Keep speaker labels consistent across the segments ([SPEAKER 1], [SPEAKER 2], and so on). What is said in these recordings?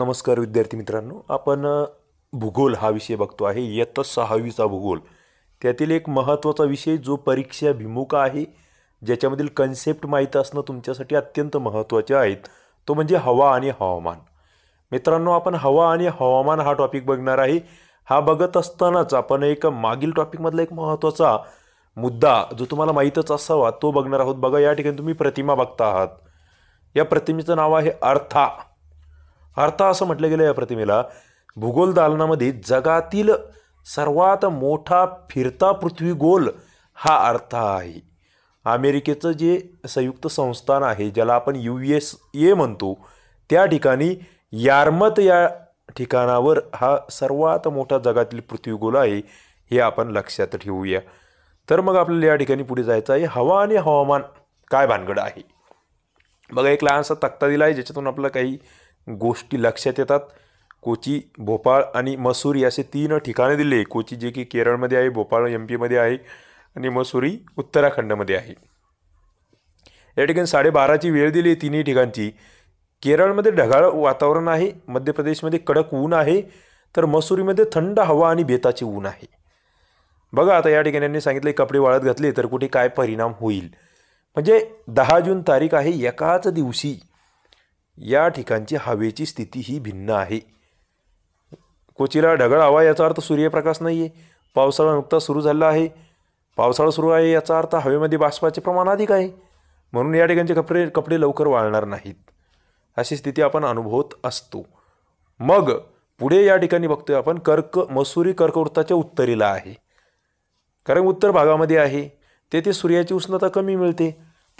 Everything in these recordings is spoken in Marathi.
[SPEAKER 1] नमस्कार विद्यार्थी मित्रांनो आपण भूगोल हा विषय बघतो आहे इयत्ता सहावीचा भूगोल त्यातील एक महत्त्वाचा विषय जो परीक्षाभिमुख आहे ज्याच्यामधील कन्सेप्ट माहीत असणं तुमच्यासाठी अत्यंत महत्त्वाचे आहेत तो म्हणजे हवा आणि हवामान मित्रांनो आपण हवा आणि हवामान हा टॉपिक बघणार आहे हा बघत असतानाच आपण एक मागील टॉपिकमधला एक महत्त्वाचा मुद्दा जो तुम्हाला माहीतच असावा तो बघणार आहोत बघा या ठिकाणी तुम्ही प्रतिमा बघता आहात या प्रतिमेचं नाव आहे अर्था अर्थ असं म्हटलं गेलं या प्रतिमेला भूगोल दालनामध्ये जगातील सर्वात मोठा फिरता पृथ्वीगोल हा अर्थ आहे अमेरिकेचं जे संयुक्त संस्थान आहे ज्याला आपण यू एस ए म्हणतो त्या ठिकाणी यारमत या ठिकाणावर हा सर्वात मोठा जगातील पृथ्वीगोल आहे हे आपण लक्षात ठेवूया तर मग आपल्याला या ठिकाणी पुढे जायचं आहे हवा आणि हवामान काय भानगड आहे बघा एक लहानसा तक्ता दिला आहे ज्याच्यातून आपल्याला काही गोष्टी लक्षात येतात कोची भोपाळ आणि मसुरी असे तीन ठिकाणे दिले कोची जे की केरळमध्ये आहे भोपाळ एम पीमध्ये आहे आणि मसुरी उत्तराखंडमध्ये आहे या ठिकाणी साडेबाराची वेळ दिली तिन्ही ठिकाणची केरळमध्ये ढगाळ वातावरण आहे मध्य प्रदेशमध्ये कडक ऊन आहे तर मसुरीमध्ये थंड हवा आणि बेताची ऊन आहे बघा आता या ठिकाणी यांनी सांगितले कपडे वाळत घातले तर कुठे काय परिणाम होईल म्हणजे दहा जून तारीख आहे एकाच दिवशी या ठिकाणची हवेची स्थिती ही भिन्न आहे कोचीला ढगळ हवा याचा अर्थ सूर्यप्रकाश नाही आहे पावसाळा नुकताच सुरू झाला आहे पावसाळा सुरू आहे याचा अर्थ हवेमध्ये बाष्पाचे प्रमाण अधिक आहे म्हणून या ठिकाणचे कपडे कपडे लवकर वाळणार नाहीत अशी स्थिती आपण अनुभवत असतो मग पुढे या ठिकाणी बघतोय आपण कर्क मसुरी कर्कवृत्ताच्या उत्तरेला आहे कारण उत्तर भागामध्ये आहे तेथे सूर्याची उष्णता कमी मिळते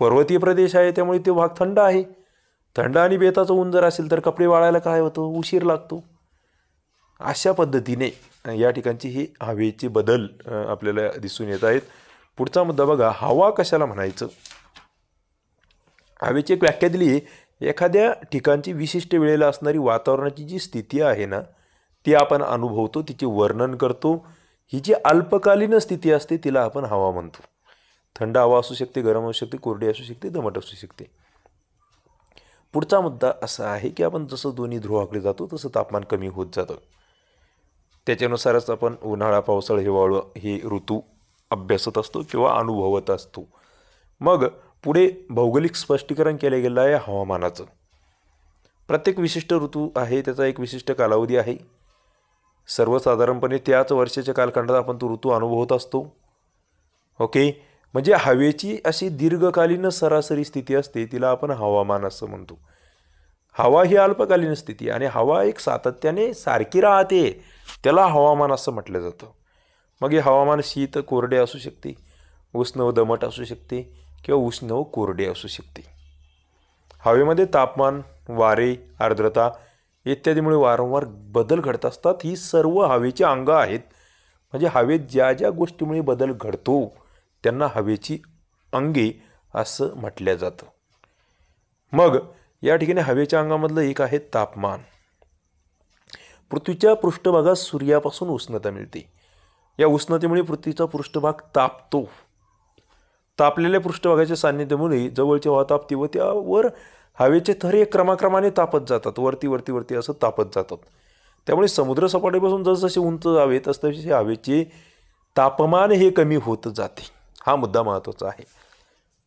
[SPEAKER 1] पर्वतीय प्रदेश आहे त्यामुळे तो भाग थंड आहे थंड आणि बेताचं ऊन जर असेल तर कपडे वाळायला काय होतं उशीर लागतो अशा पद्धतीने या ठिकाणची ही हवेचे बदल आपल्याला दिसून येत आहेत पुढचा मुद्दा बघा हवा कशाला म्हणायचं हवेची एक व्याख्या दिली एखाद्या ठिकाणची विशिष्ट वेळेला असणारी वातावरणाची जी स्थिती आहे ना ती आपण अनुभवतो तिचे वर्णन करतो ही जी अल्पकालीन स्थिती असते तिला आपण हवा म्हणतो थंड हवा असू शकते गरम असू शकते कोरडी असू शकते दमट असू शकते पुढचा मुद्दा असा आहे की आपण जसं दोन्ही ध्रुवाकडे जातो तसं तापमान कमी होत जातं त्याच्यानुसारच आपण उन्हाळा पावसाळा हिवाळू हे ऋतू अभ्यासत असतो किंवा अनुभवत असतो मग पुढे भौगोलिक स्पष्टीकरण केलं गेलं आहे हवामानाचं प्रत्येक विशिष्ट ऋतू आहे त्याचा एक विशिष्ट कालावधी आहे सर्वसाधारणपणे त्याच वर्षाच्या कालखंडात आपण तो ऋतू अनुभवत असतो ओके म्हणजे हवेची अशी दीर्घकालीन सरासरी स्थिती असते तिला आपण हवामान असं म्हणतो हवा ही अल्पकालीन स्थिती आणि हवा एक सातत्याने सारखी राहते त्याला हवामान असं म्हटलं जातं मग हे हवामान शीत कोरडे असू शकते उष्ण दमट असू शकते किंवा उष्ण कोरडे असू शकते हवेमध्ये तापमान वारे आर्द्रता इत्यादीमुळे वारंवार बदल घडत असतात ही सर्व हवेचे अंग आहेत म्हणजे हवेत ज्या ज्या गोष्टीमुळे बदल घडतो त्यांना हवेची अंगे असं म्हटलं जातं मग या ठिकाणी हवेच्या अंगामधलं एक आहे तापमान पृथ्वीच्या पृष्ठभागात सूर्यापासून उष्णता मिळते या उष्णतेमुळे पृथ्वीचा पृष्ठभाग तापतो तापलेल्या पृष्ठभागाच्या सान्निध्यामुळे जवळचे हवा तापते व त्यावर हवेचे थर हे क्रमाक्रमाने तापत जातात वरती वरती वरती असं तापत जातात त्यामुळे समुद्रसपाटीपासून जसजसे उंच जावे तसतसे हवेचे तापमान हे कमी होत जाते हा मुद्दा महत्त्वाचा आहे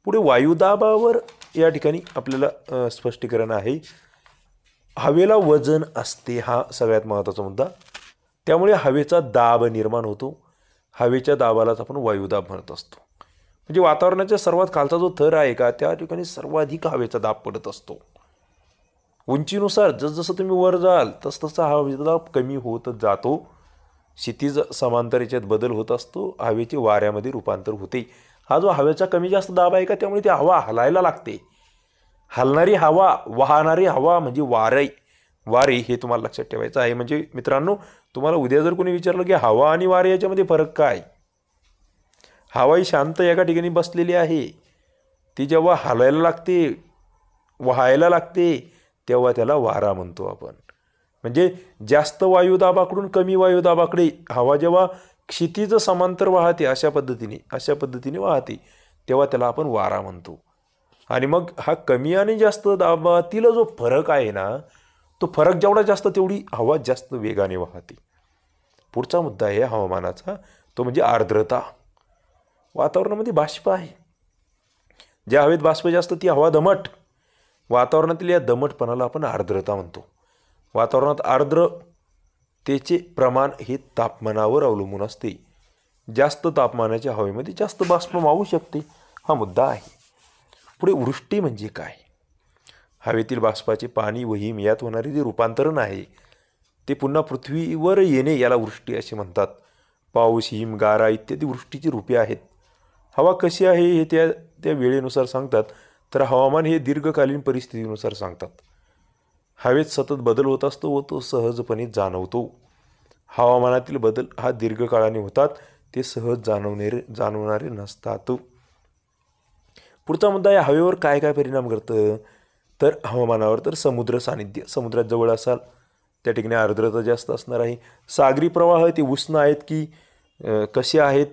[SPEAKER 1] पुढे वायुदाबावर या ठिकाणी आपल्याला स्पष्टीकरण आहे हवेला वजन असते हा सगळ्यात महत्त्वाचा मुद्दा त्यामुळे हवेचा दाब निर्माण होतो हवेच्या दाबालाच आपण वायुदाब म्हणत असतो म्हणजे वातावरणाच्या सर्वात खालचा जो थर आहे का त्या ठिकाणी सर्वाधिक हवेचा दाब पडत असतो उंचीनुसार जसजसं तुम्ही वर जाल तसतसा हवेचा दाब कमी होत जातो क्षितिज समांतर बदल होत असतो हवेचे वाऱ्यामध्ये रूपांतर होते हा जो हवेचा कमी जास्त दाब आहे का त्यामुळे ती हवा हलायला लागते हलणारी हवा वाहणारी हवा म्हणजे वारे वारे हे तुम्हाला लक्षात ठेवायचं आहे म्हणजे मित्रांनो तुम्हाला उद्या जर कोणी विचारलं की हवा आणि वारे याच्यामध्ये फरक काय हवाई शांत एका ठिकाणी बसलेली आहे ती जेव्हा हलायला लागते व्हायला लागते तेव्हा त्याला वारा म्हणतो आपण म्हणजे जास्त वायुदाबाकडून कमी वायुदाबाकडे हवा जेव्हा क्षितिज समांतर वाहते अशा पद्धतीने अशा पद्धतीने वाहते तेव्हा त्याला आपण वारा म्हणतो आणि मग हा कमी आणि जास्त दाबातील जो फरक आहे ना तो फरक जेवढा जास्त तेवढी हवा जास्त वेगाने वाहते पुढचा मुद्दा आहे हवामानाचा तो म्हणजे आर्द्रता वातावरणामध्ये बाष्प आहे ज्या हवेत बाष्प जास्त ती हवा दमट वातावरणातील या दमटपणाला आपण आर्द्रता म्हणतो वातावरणात आर्द्रतेचे प्रमाण हे तापमानावर अवलंबून असते जास्त तापमानाच्या हवेमध्ये जास्त बाष्प मावू शकते हा मुद्दा आहे पुढे वृष्टी म्हणजे काय हवेतील बाष्पाचे पाणी वहीम यात होणारे जे रूपांतरण आहे ते पुन्हा पृथ्वीवर येणे याला वृष्टी असे म्हणतात पाऊस हिम गारा इत्यादी वृष्टीची रूपे आहेत हवा कशी आहे हे त्या त्या वेळेनुसार सांगतात तर हवामान हे दीर्घकालीन परिस्थितीनुसार सांगतात हवेत सतत बदल होत असतो व तो सहजपणे जाणवतो हवामानातील बदल हा दीर्घकाळाने होतात ते सहज जाणवणे जाणवणारे नसतात पुढचा मुद्दा या हवेवर काय काय परिणाम करतं तर हवामानावर तर समुद्र सानिध्य समुद्रात जवळ असाल त्या ठिकाणी आर्द्रता जास्त असणार आहे सागरी प्रवाह ते उष्ण आहेत की कसे आहेत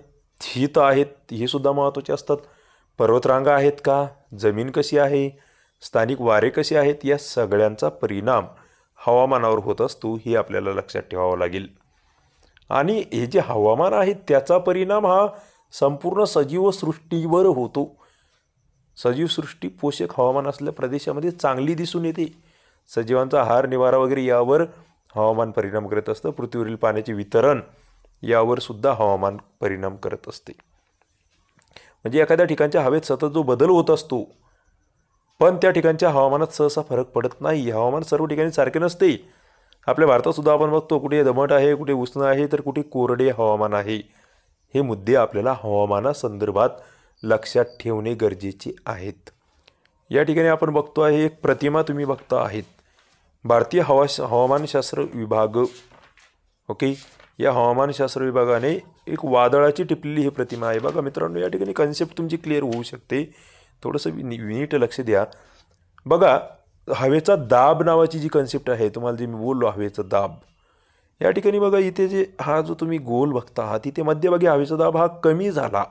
[SPEAKER 1] हित आहेत हे सुद्धा महत्त्वाचे असतात पर्वतरांगा आहेत का जमीन कशी आहे स्थानिक वारे कसे आहेत या सगळ्यांचा परिणाम हवामानावर होत असतो हे आपल्याला लक्षात ठेवावं लागेल आणि हे जे हवामान आहे त्याचा परिणाम हा संपूर्ण सजीव सृष्टीवर होतो सजीवसृष्टी पोषक हवामान असलेल्या प्रदेशामध्ये चांगली दिसून येते सजीवांचा आहार निवारा वगैरे यावर हवामान परिणाम करत असतं पृथ्वीवरील पाण्याचे वितरण यावर सुद्धा हवामान परिणाम करत असते म्हणजे एखाद्या ठिकाणच्या हवेत सतत जो बदल होत असतो पण त्या ठिकाणच्या हवामानात सहसा फरक पडत नाही हवामान सर्व ठिकाणी सारखे नसते आपल्या भारतातसुद्धा आपण बघतो कुठे दमट आहे कुठे उष्ण आहे तर कुठे कोरडे हवामान आहे हे मुद्दे आपल्याला हवामानासंदर्भात लक्षात ठेवणे गरजेचे आहेत या ठिकाणी आपण बघतो आहे एक प्रतिमा तुम्ही बघता आहेत भारतीय हवा हवामानशास्त्र विभाग ओके या हवामानशास्त्र विभागाने एक वादळाची टिपलेली ही प्रतिमा आहे बघा मित्रांनो या ठिकाणी कन्सेप्ट तुमची क्लिअर होऊ शकते थोडंसं नीट लक्ष द्या बघा हवेचा दाब नावाची जी कन्सेप्ट आहे तुम्हाला जे मी बोललो हवेचा दाब या ठिकाणी बघा इथे जे हा जो तुम्ही गोल बघता आहात तिथे मध्यभागी हवेचा दाब हा कमी झाला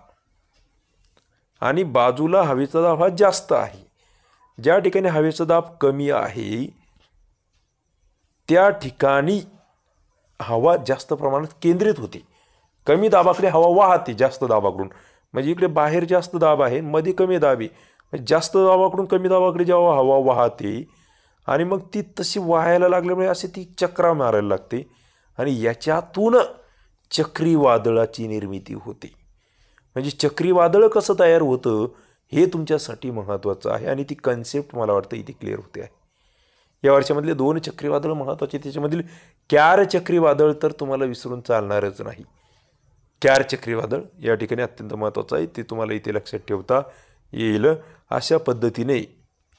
[SPEAKER 1] आणि बाजूला हवेचा दाब हा जास्त आहे ज्या ठिकाणी हवेचा दाब कमी आहे त्या ठिकाणी हवा जास्त प्रमाणात केंद्रित होते कमी दाबाकडे हवा वाहते जास्त दाबाकडून म्हणजे इकडे बाहेर जास्त दाब आहे मध्ये कमी दाब आहे म्हणजे जास्त दाबाकडून कमी दाबाकडे जेव्हा हवा वाहते आणि मग ती तशी वाहायला लागल्यामुळे असे ती चक्रा मारायला लागते आणि याच्यातून चक्रीवादळाची निर्मिती होते म्हणजे चक्रीवादळ कसं तयार होतं हे तुमच्यासाठी महत्त्वाचं आहे आणि ती कन्सेप्ट मला वाटतं इथे क्लिअर होते आहे या वर्षामधले दोन चक्रीवादळ महत्त्वाचे त्याच्यामधील क्यार चक्रीवादळ तर तुम्हाला विसरून चालणारच नाही क्यार चक्रीवादळ या ठिकाणी अत्यंत महत्त्वाचं आहे ते तुम्हाला इथे लक्षात ठेवता येईल अशा पद्धतीने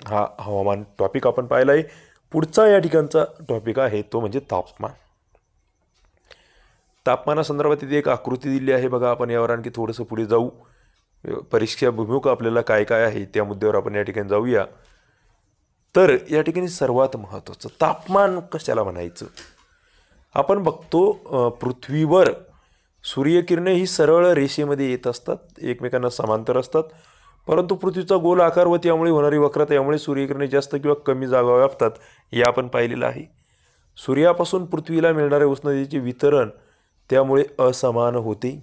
[SPEAKER 1] हा हवामान टॉपिक आपण पाहिला आहे पुढचा या ठिकाणचा टॉपिक आहे तो म्हणजे तापमान तापमानासंदर्भात इथे एक आकृती दिली आहे बघा आपण यावर आणखी थोडंसं पुढे जाऊ परीक्षा भूमिका आपल्याला काय काय आहे त्या मुद्द्यावर आपण या ठिकाणी जाऊया तर या ठिकाणी सर्वात महत्त्वाचं तापमान कशाला म्हणायचं आपण बघतो पृथ्वीवर सूर्यकिरणे ही सरळ रेषेमध्ये येत असतात एकमेकांना समांतर असतात परंतु पृथ्वीचा गोल आकार व त्यामुळे होणारी वक्रता यामुळे सूर्यकिरणे जास्त किंवा कमी जागा व्यापतात हे आपण पाहिलेलं आहे सूर्यापासून पृथ्वीला मिळणाऱ्या उष्णतेचे वितरण त्यामुळे असमान होते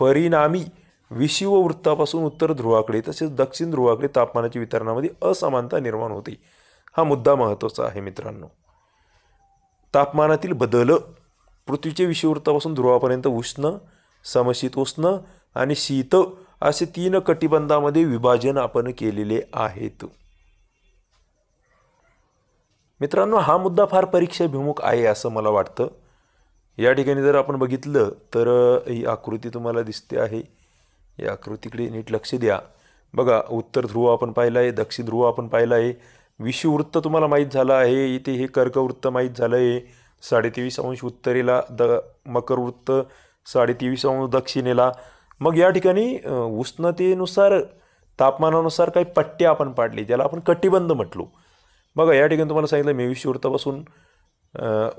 [SPEAKER 1] परिणामी विषिव वृत्तापासून उत्तर ध्रुवाकडे तसेच दक्षिण ध्रुवाकडे तापमानाच्या वितरणामध्ये असमानता निर्माण होते हा मुद्दा महत्त्वाचा आहे मित्रांनो तापमानातील बदल पृथ्वीच्या विषुवृत्तापासून ध्रुवापर्यंत उष्ण समशीतोष्ण आणि शीत असे तीन कटिबंधामध्ये विभाजन आपण केलेले आहेत मित्रांनो हा मुद्दा फार परीक्षाभिमुख आहे असं मला वाटतं या ठिकाणी जर आपण बघितलं तर ही आकृती तुम्हाला दिसते आहे या आकृतीकडे नीट लक्ष द्या बघा उत्तर ध्रुव आपण पाहिला आहे दक्षिण ध्रुव आपण पाहिला आहे विषुवृत्त तुम्हाला माहीत झालं आहे इथे हे कर्कवृत्त माहीत झालं आहे साडेतेवीस अंश उत्तरेला द मकरवृत्त साडेतेवीस अंश दक्षिणेला मग या ठिकाणी उष्णतेनुसार तापमानानुसार काही पट्ट्या आपण पाडली ज्याला आपण कटिबंध म्हटलो बघा या ठिकाणी तुम्हाला सांगितलं मेवीस वृत्तापासून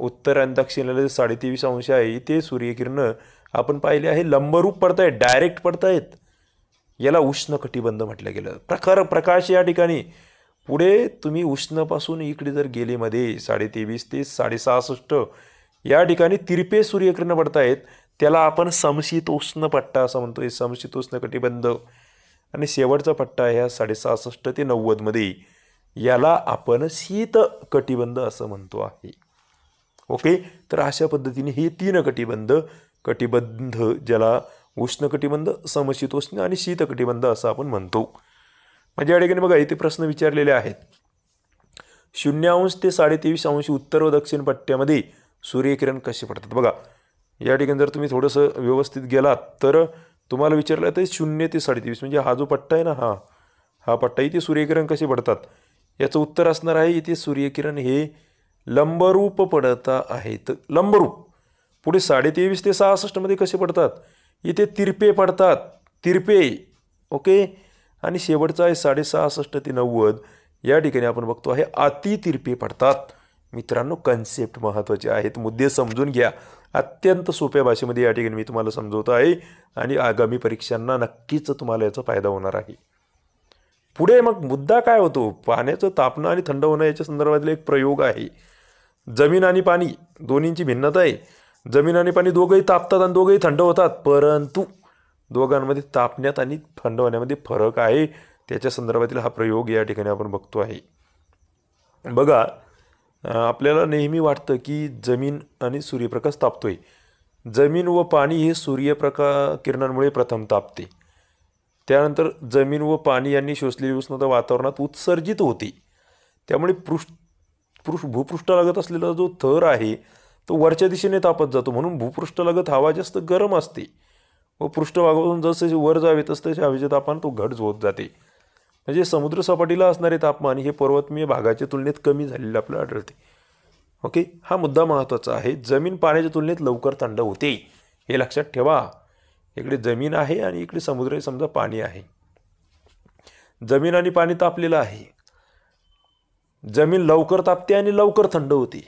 [SPEAKER 1] उत्तर आणि दक्षिणेला जे साडेतेवीस अंश आहे ते सूर्यकिरणं आपण पाहिले आहे लंबरूप पडत आहेत डायरेक्ट पडत आहेत याला उष्ण कटिबंध म्हटलं गेलं प्रखर प्रकाश या ठिकाणी पुढे तुम्ही उष्णपासून इकडे जर गेलेमध्ये साडेतेवीस ते साडेसहासष्ट या ठिकाणी तिरपे सूर्यकिरण पडतायत त्याला आपण समशीत उष्ण पट्टा असं म्हणतो हे समशीत कटिबंध आणि शेवटचा पट्टा ह्या साडेसहासष्ट ते नव्वदमध्ये याला आपण शीत कटिबंध असं म्हणतो आहे ओके तर अशा पद्धतीने हे तीन कटिबंध कटिबंध ज्याला उष्ण कटिबंध समशीतोष्ण आणि शीत कटिबंध असं आपण म्हणतो म्हणजे या ठिकाणी बघा इथे प्रश्न विचारलेले आहेत शून्य अंश ते साडेतेवीस अंश उत्तर व दक्षिण पट्ट्यामध्ये सूर्यकिरण कसे पडतात बघा या ठिकाणी जर तुम्ही थोडंसं व्यवस्थित गेलात तर तुम्हाला विचारलं तर शून्य ते साडेतेवीस म्हणजे हा जो पट्टा आहे ना हा हा पट्टा इथे सूर्यकिरण कसे पडतात याचं उत्तर असणार आहे इथे सूर्यकिरण हे लंबरूप पडता आहेत लंबरूप पुढे साडेतेवीस ते सहासष्टमध्ये कसे पडतात इथे तिरपे पडतात तिरपे ओके आणि शेवटचा आहे साडेसहासष्ट ते नव्वद या ठिकाणी आपण बघतो आहे अति तिरपे पडतात मित्रांनो कन्सेप्ट महत्त्वाचे आहेत मुद्दे समजून घ्या अत्यंत सोप्या भाषेमध्ये या ठिकाणी मी तुम्हाला समजवत आहे आणि आगामी परीक्षांना नक्कीच तुम्हाला याचा फायदा होणार आहे पुढे मग मुद्दा काय होतो पाण्याचं तापणं आणि थंड होणं याच्या संदर्भातला एक प्रयोग आहे जमीन आणि पाणी दोन्हींची भिन्नता आहे जमीन आणि पाणी दोघंही तापतात आणि दोघंही थंड होतात परंतु दोघांमध्ये तापण्यात आणि थंड होण्यामध्ये फरक आहे त्याच्या संदर्भातील हा प्रयोग या ठिकाणी आपण बघतो आहे बघा आपल्याला नेहमी वाटतं की जमीन आणि सूर्यप्रकाश तापतोय जमीन व पाणी हे सूर्यप्रका किरणांमुळे प्रथम तापते त्यानंतर जमीन व पाणी यांनी शोषलेली उष्णता वातावरणात उत्सर्जित होते त्यामुळे पृष्ठ भूपृष्ठ लागत असलेला जो थर आहे तो वरच्या दिशेने तापत जातो म्हणून भूपृष्ठालगत हवा जास्त गरम असते व पृष्ठभागातून जसे वर जावे तस तसे हवेचे तापमान तो घट होत जाते म्हणजे समुद्रसपाटीला असणारे तापमान हे पर्वतमीय भागाच्या तुलनेत कमी झालेलं आपल्याला आढळते ओके हा मुद्दा महत्त्वाचा आहे जमीन पाण्याच्या तुलनेत लवकर थंड होते हे लक्षात ठेवा इकडे जमीन आहे आणि इकडे समुद्र हे समजा पाणी आहे जमीन आणि पाणी तापलेलं आहे जमीन लवकर तापते आणि लवकर थंड होते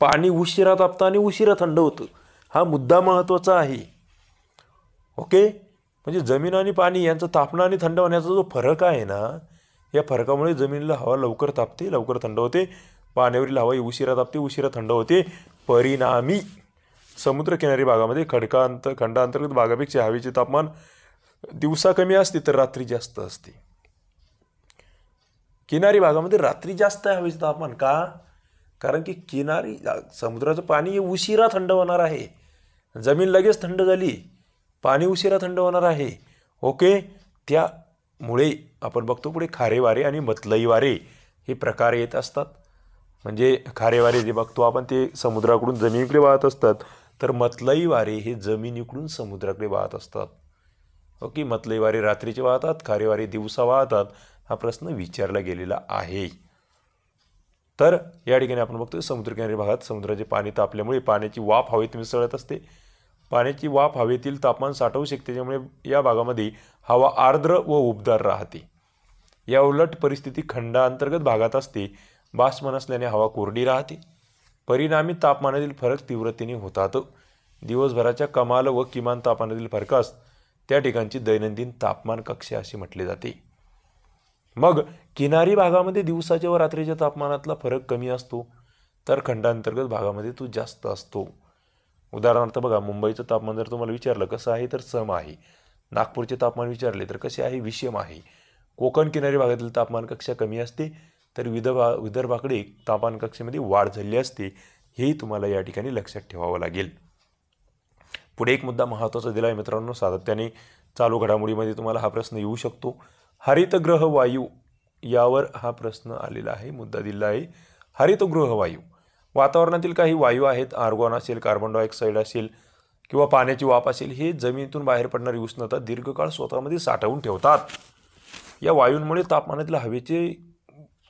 [SPEAKER 1] पाणी उशिरा तापतं आणि उशिरा थंड होतं हा मुद्दा महत्त्वाचा आहे ओके म्हणजे जमीन आणि पाणी यांचं तापणं आणि थंड होण्याचा जो फरक आहे ना या फरकामुळे जमिनीला हवा लवकर तापते लवकर थंड होते पाण्यावरील हवा उशिरा तापते उशिरा थंड होते परिणामी समुद्रकिनारी भागामध्ये खडकांत खंडांतर्गत भागापेक्षा हवेचे तापमान दिवसा कमी असते तर रात्री जास्त असते किनारी भागामध्ये रात्री जास्त आहे हवेचं तापमान का कारण की किनारी समुद्राचं पाणी हे उशिरा थंड होणार आहे जमीन लगेच थंड झाली पाणी उशिरा थंड होणार आहे ओके त्यामुळे आपण बघतो पुढे वारे आणि वारे हे प्रकार येत असतात म्हणजे वारे जे बघतो आपण ते समुद्राकडून जमिनीकडे वाहत असतात तर मतलई वारे हे जमिनीकडून समुद्राकडे वाहत असतात ओके मतलई वारे रात्रीचे वाहतात खारेवारे दिवसा वाहतात हा प्रश्न विचारला गेलेला आहे तर या ठिकाणी आपण बघतो समुद्रकिनारी भागात समुद्राचे पाणी तापल्यामुळे पाण्याची वाफ हवेत मिसळत असते पाण्याची वाफ हवेतील तापमान साठवू शकते ज्यामुळे या भागामध्ये हवा आर्द्र व उबदार राहते या उलट परिस्थिती खंडांतर्गत भागात असते बाष्प नसल्याने हवा कोरडी राहते परिणामी तापमानातील फरक तीव्रतेने होतात दिवसभराच्या कमाल व किमान तापमानातील फरकास त्या ठिकाणची दैनंदिन तापमान कक्ष असे म्हटले जाते मग किनारी भागामध्ये दिवसाच्या व रात्रीच्या तापमानातला फरक कमी असतो तर खंडांतर्गत भागामध्ये तो जास्त असतो उदाहरणार्थ बघा मुंबईचं तापमान जर तुम्हाला विचारलं कसं आहे तर सम आहे नागपूरचे तापमान विचारले तर कसे आहे विषम आहे कोकण किनारी भागातील तापमान कक्षा कमी असते तर विदर्भा विदर्भाकडे तापमान कक्षेमध्ये वाढ झाली असते हेही तुम्हाला या ठिकाणी लक्षात ठेवावं लागेल पुढे एक मुद्दा महत्त्वाचा दिला आहे मित्रांनो सातत्याने चालू घडामोडीमध्ये तुम्हाला हा प्रश्न येऊ शकतो हरितगृह वायू यावर हा प्रश्न आलेला आहे मुद्दा दिला आहे हरितगृह वायू वातावरणातील काही वायू आहेत आर्गॉन असेल कार्बन डायऑक्साईड असेल किंवा पाण्याची वाफ असेल हे जमिनीतून बाहेर पडणारी उष्णता दीर्घकाळ स्वतःमध्ये साठवून ठेवतात या वायूंमुळे तापमानातील हवेचे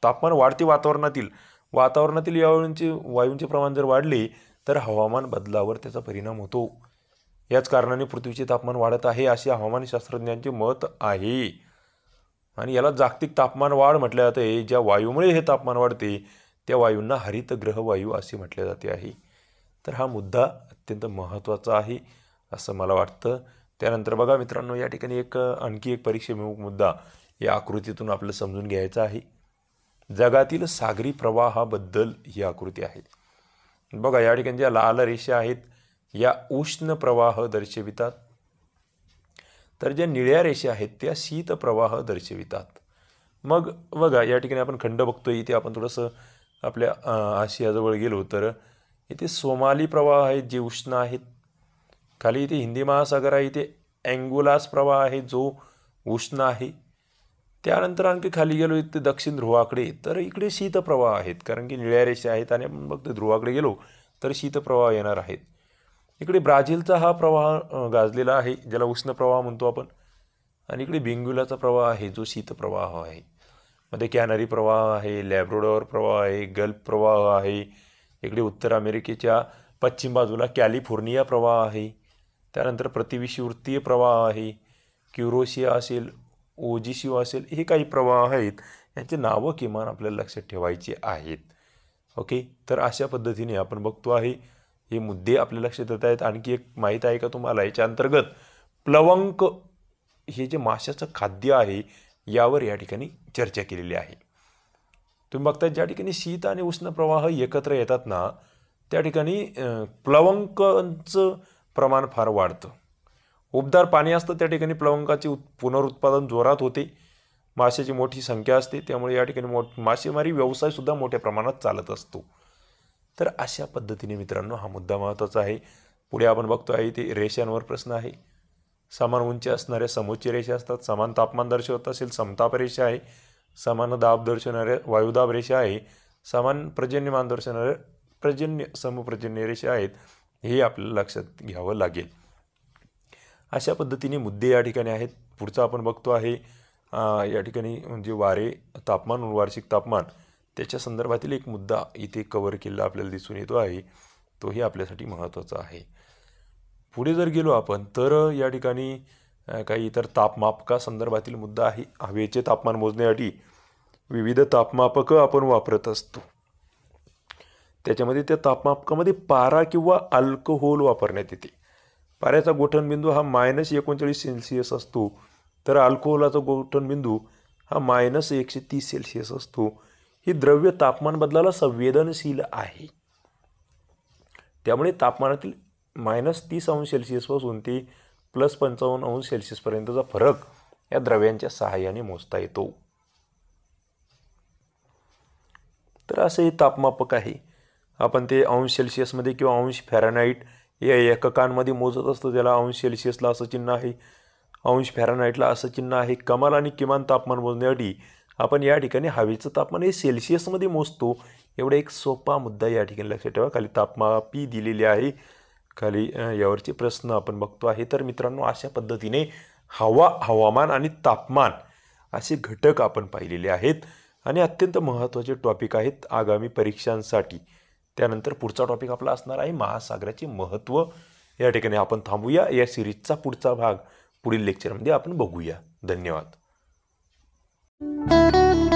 [SPEAKER 1] तापमान वाढते वातावरणातील वातावरणातील या वायूंचे प्रमाण जर वाढले तर हवामान बदलावर त्याचा परिणाम होतो याच कारणाने पृथ्वीचे तापमान वाढत आहे असे हवामानशास्त्रज्ञांचे मत आहे आणि याला जागतिक तापमान वाढ म्हटलं जाते ज्या वायूमुळे हे तापमान वाढते त्या वायूंना हरितग्रह वायू असे म्हटले जाते आहे तर हा मुद्दा अत्यंत महत्त्वाचा आहे असं मला वाटतं त्यानंतर बघा मित्रांनो या ठिकाणी एक आणखी एक परीक्षेमुख मुद्दा या आकृतीतून आपलं समजून घ्यायचा आहे जगातील सागरी प्रवाहाबद्दल ही आकृती आहे बघा या ठिकाणी ज्या लाल रेषा आहेत या उष्ण प्रवाह दर्शवितात तर ज्या निळ्या रेषा आहेत त्या शीत प्रवाह दर्शवितात मग बघा या ठिकाणी आपण खंड बघतोय इथे आपण थोडंसं आपल्या आशियाजवळ गेलो तर इथे सोमाली प्रवाह आहेत जे उष्ण आहेत खाली इथे हिंदी महासागर आहे इथे अँगुलास प्रवाह आहे जो उष्ण आहे त्यानंतर आणखी खाली गेलो इथे दक्षिण ध्रुवाकडे तर इकडे शीतप्रवाह आहेत कारण की निळ्या रेषा आहेत आणि आपण फक्त ध्रुवाकडे गेलो तर शीतप्रवाह येणार आहेत इकडे ब्राझीलचा हा प्रवाह गाजलेला आहे ज्याला उष्ण प्रवाह म्हणतो आपण आणि इकडे बेंगुलाचा प्रवाह आहे जो शीतप्रवाह आहे मध्ये कॅनरी प्रवाह आहे लॅब्रोडोर प्रवाह आहे गल्फ प्रवाह आहे इकडे उत्तर अमेरिकेच्या पश्चिम बाजूला कॅलिफोर्निया प्रवाह आहे त्यानंतर वृत्तीय प्रवाह आहे क्युरोशिया असेल ओजिशिओ असेल हे काही प्रवाह आहेत यांचे नावं किमान आपल्याला लक्षात ठेवायची आहेत ओके तर अशा पद्धतीने आपण बघतो आहे हे मुद्दे आपल्या लक्षात येत आहेत आणखी एक माहीत आहे का तुम्हाला याच्या अंतर्गत प्लवंक हे जे माशाचं खाद्य आहे यावर या ठिकाणी चर्चा केलेली आहे तुम्ही बघता ज्या ठिकाणी शीत आणि उष्ण प्रवाह एकत्र येतात ना त्या ठिकाणी प्लवंकांचं प्रमाण फार वाढतं उबदार पाणी असतं त्या ठिकाणी प्लवंकाचे पुनरुत्पादन जोरात होते माशाची मोठी संख्या असते त्यामुळे या ठिकाणी मो मासेमारी व्यवसायसुद्धा मोठ्या प्रमाणात चालत असतो तर अशा पद्धतीने मित्रांनो हा मुद्दा महत्त्वाचा आहे पुढे आपण बघतो आहे ते रेषांवर प्रश्न आहे समान उंची असणाऱ्या समोच्च रेषा असतात समान तापमान दर्शवत असेल समताप रेषा आहे समान दाब दर्शवणारे वायुदाब रेषा आहे समान पर्जन्यमान दर्शवणारे पर्जन्य समप्रजन्य रेषा आहेत हे आपल्याला लक्षात घ्यावं लागेल अशा पद्धतीने मुद्दे या ठिकाणी आहेत पुढचं आपण बघतो आहे या ठिकाणी म्हणजे वारे तापमान वार्षिक तापमान त्याच्या संदर्भातील एक मुद्दा इथे कवर केलेला आपल्याला दिसून येतो आहे तोही आपल्यासाठी महत्त्वाचा आहे पुढे जर गेलो आपण तर या ठिकाणी काही इतर तापमापका संदर्भातील मुद्दा आहे हवेचे तापमान मोजण्यासाठी विविध तापमापकं आपण वापरत असतो त्याच्यामध्ये त्या तापमापकामध्ये पारा किंवा अल्कोहोल वापरण्यात येते पाऱ्याचा गोठणबिंदू हा मायनस एकोणचाळीस सेल्सिअस असतो तर अल्कोहोलाचा गोठणबिंदू हा मायनस एकशे तीस सेल्सिअस असतो हे द्रव्य तापमान बदलाला संवेदनशील आहे त्यामुळे तापमानातील मायनस तीस अंश सेल्सिअसपासून ते प्लस पंचावन्न अंश सेल्सिअसपर्यंतचा फरक या द्रव्यांच्या सहाय्याने मोजता येतो तर असे हे तापमापक आहे आपण ते अंश सेल्सिअसमध्ये किंवा अंश फॅरानाईट या एककांमध्ये मोजत असतो त्याला अंश सेल्सिअसला असं चिन्ह आहे अंश फॅरानाईटला असं चिन्ह आहे कमाल आणि किमान तापमान मोजण्यासाठी आपण या ठिकाणी हवेचं तापमान हे सेल्सिअसमध्ये मोजतो एवढा एक सोपा मुद्दा या ठिकाणी लक्षात ठेवा खाली तापमापी दिलेली आहे खाली यावरचे प्रश्न आपण बघतो आहे तर मित्रांनो अशा पद्धतीने हवा हवामान आणि तापमान असे घटक आपण पाहिलेले आहेत आणि अत्यंत महत्त्वाचे टॉपिक आहेत आगामी परीक्षांसाठी त्यानंतर पुढचा टॉपिक आपला असणार आहे महासागराचे महत्त्व या ठिकाणी आपण थांबूया या सिरीजचा पुढचा भाग पुढील लेक्चरमध्ये आपण बघूया धन्यवाद